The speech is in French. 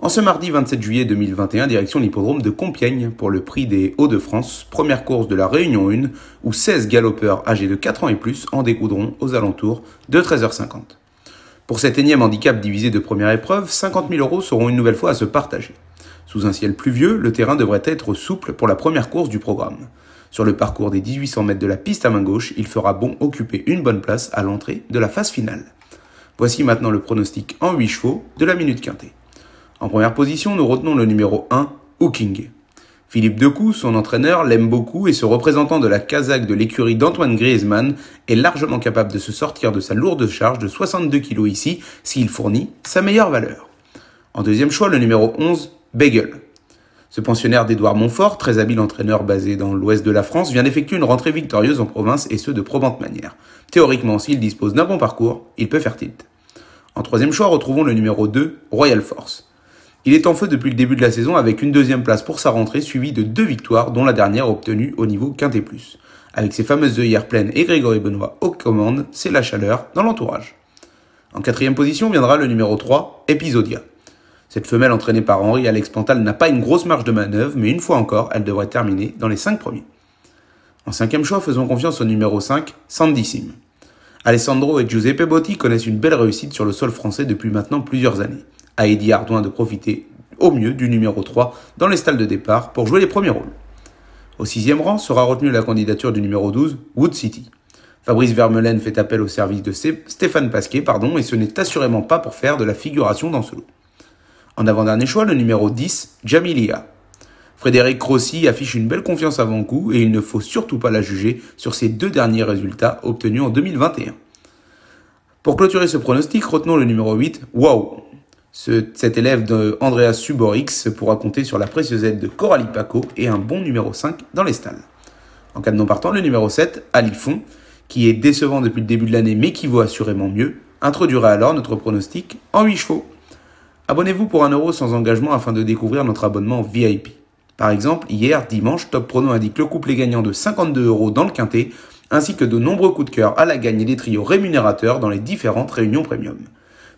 En ce mardi 27 juillet 2021, direction l'hippodrome de Compiègne pour le prix des Hauts-de-France, première course de la Réunion 1, où 16 galopeurs âgés de 4 ans et plus en découdront aux alentours de 13h50. Pour cet énième handicap divisé de première épreuve, 50 000 euros seront une nouvelle fois à se partager. Sous un ciel pluvieux, le terrain devrait être souple pour la première course du programme. Sur le parcours des 1800 mètres de la piste à main gauche, il fera bon occuper une bonne place à l'entrée de la phase finale. Voici maintenant le pronostic en 8 chevaux de la minute quintée. En première position, nous retenons le numéro 1, Hooking. Philippe Decoux, son entraîneur, l'aime beaucoup et ce représentant de la Kazakh de l'écurie d'Antoine Griezmann est largement capable de se sortir de sa lourde charge de 62 kg ici s'il fournit sa meilleure valeur. En deuxième choix, le numéro 11, Begel. Ce pensionnaire d'Edouard Montfort, très habile entraîneur basé dans l'ouest de la France, vient d'effectuer une rentrée victorieuse en province et ce de probante manière. Théoriquement, s'il dispose d'un bon parcours, il peut faire tilt. En troisième choix, retrouvons le numéro 2, Royal Force. Il est en feu depuis le début de la saison avec une deuxième place pour sa rentrée suivie de deux victoires dont la dernière obtenue au niveau Quintet Plus. Avec ses fameuses œillères pleines et Grégory Benoît aux commandes, c'est la chaleur dans l'entourage. En quatrième position viendra le numéro 3, Episodia. Cette femelle entraînée par Henri Alex Pantal n'a pas une grosse marge de manœuvre, mais une fois encore, elle devrait terminer dans les cinq premiers. En cinquième choix, faisons confiance au numéro 5, Sandissime. Alessandro et Giuseppe Botti connaissent une belle réussite sur le sol français depuis maintenant plusieurs années à Eddie de profiter au mieux du numéro 3 dans les stalles de départ pour jouer les premiers rôles. Au sixième rang sera retenue la candidature du numéro 12, Wood City. Fabrice Vermeulen fait appel au service de Stéphane Pasquet pardon, et ce n'est assurément pas pour faire de la figuration dans ce lot. En avant-dernier choix, le numéro 10, Jamilia. Frédéric Rossi affiche une belle confiance avant coup et il ne faut surtout pas la juger sur ses deux derniers résultats obtenus en 2021. Pour clôturer ce pronostic, retenons le numéro 8, Wow, cet élève de Andreas Suborix pourra compter sur la précieuse aide de Coralie Paco et un bon numéro 5 dans les stalles. En cas de non partant, le numéro 7, Alifon, qui est décevant depuis le début de l'année mais qui vaut assurément mieux, introduira alors notre pronostic en 8 chevaux. Abonnez-vous pour 1€ sans engagement afin de découvrir notre abonnement VIP. Par exemple, hier, dimanche, Top Prono indique le couplet gagnant de 52€ dans le quintet, ainsi que de nombreux coups de cœur à la gagne et des trios rémunérateurs dans les différentes réunions premium.